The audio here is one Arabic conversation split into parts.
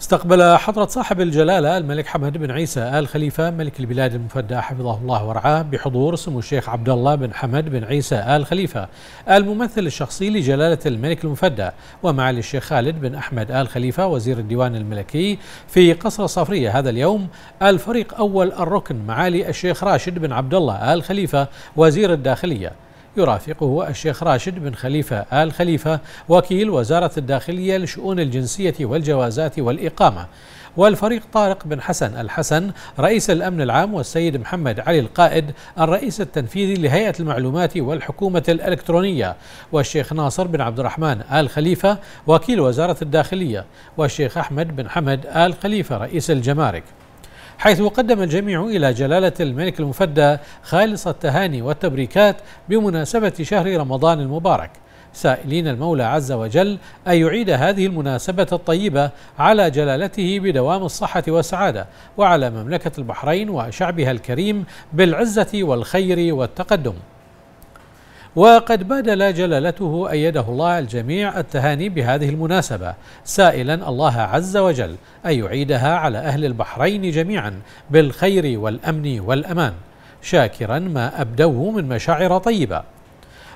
استقبل حضرة صاحب الجلالة الملك حمد بن عيسى آل خليفة ملك البلاد المفدى حفظه الله ورعاه بحضور سمو الشيخ عبد الله بن حمد بن عيسى آل خليفة الممثل الشخصي لجلالة الملك المفدى ومعالي الشيخ خالد بن أحمد آل خليفة وزير الديوان الملكي في قصر صفرية هذا اليوم الفريق أول الركن معالي الشيخ راشد بن عبد الله آل خليفة وزير الداخلية يرافقه الشيخ راشد بن خليفة آل خليفة وكيل وزارة الداخلية لشؤون الجنسية والجوازات والإقامة والفريق طارق بن حسن الحسن رئيس الأمن العام والسيد محمد علي القائد الرئيس التنفيذي لهيئة المعلومات والحكومة الإلكترونية والشيخ ناصر بن عبد الرحمن آل خليفة وكيل وزارة الداخلية والشيخ أحمد بن حمد آل خليفة رئيس الجمارك حيث قدم الجميع إلى جلالة الملك المفدى خالص التهاني والتبريكات بمناسبة شهر رمضان المبارك سائلين المولى عز وجل أن يعيد هذه المناسبة الطيبة على جلالته بدوام الصحة والسعادة وعلى مملكة البحرين وشعبها الكريم بالعزة والخير والتقدم وقد بادل جلالته أيده الله الجميع التهاني بهذه المناسبة سائلا الله عز وجل أن يعيدها على أهل البحرين جميعا بالخير والأمن والأمان شاكرا ما أبدوه من مشاعر طيبة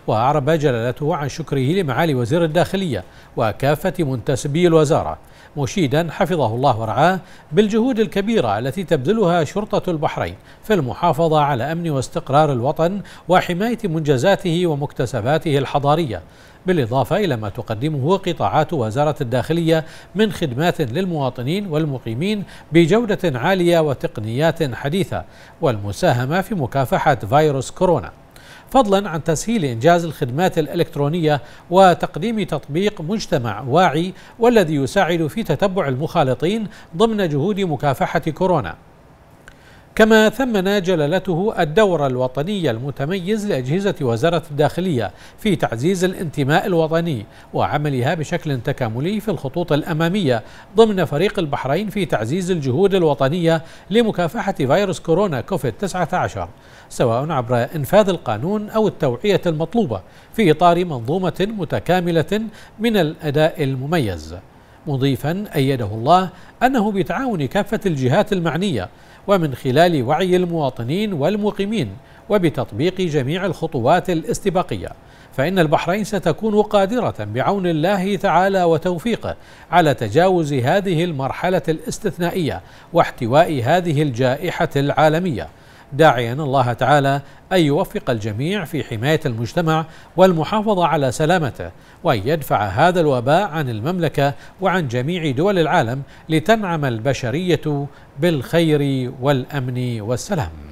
وأعرب جلالته عن شكره لمعالي وزير الداخلية وكافة منتسبي الوزارة مشيدا حفظه الله ورعاه بالجهود الكبيرة التي تبذلها شرطة البحرين في المحافظة على أمن واستقرار الوطن وحماية منجزاته ومكتسباته الحضارية بالإضافة إلى ما تقدمه قطاعات وزارة الداخلية من خدمات للمواطنين والمقيمين بجودة عالية وتقنيات حديثة والمساهمة في مكافحة فيروس كورونا فضلا عن تسهيل إنجاز الخدمات الإلكترونية وتقديم تطبيق مجتمع واعي والذي يساعد في تتبع المخالطين ضمن جهود مكافحة كورونا كما ثمن جلالته الدور الوطني المتميز لأجهزة وزارة الداخلية في تعزيز الانتماء الوطني وعملها بشكل تكاملي في الخطوط الأمامية ضمن فريق البحرين في تعزيز الجهود الوطنية لمكافحة فيروس كورونا كوفيد 19 سواء عبر إنفاذ القانون أو التوعية المطلوبة في إطار منظومة متكاملة من الأداء المميز مضيفا أيده الله أنه بتعاون كافة الجهات المعنية ومن خلال وعي المواطنين والمقيمين وبتطبيق جميع الخطوات الاستباقية فإن البحرين ستكون قادرة بعون الله تعالى وتوفيقه على تجاوز هذه المرحلة الاستثنائية واحتواء هذه الجائحة العالمية داعيا الله تعالى أن يوفق الجميع في حماية المجتمع والمحافظة على سلامته وأن يدفع هذا الوباء عن المملكة وعن جميع دول العالم لتنعم البشرية بالخير والأمن والسلام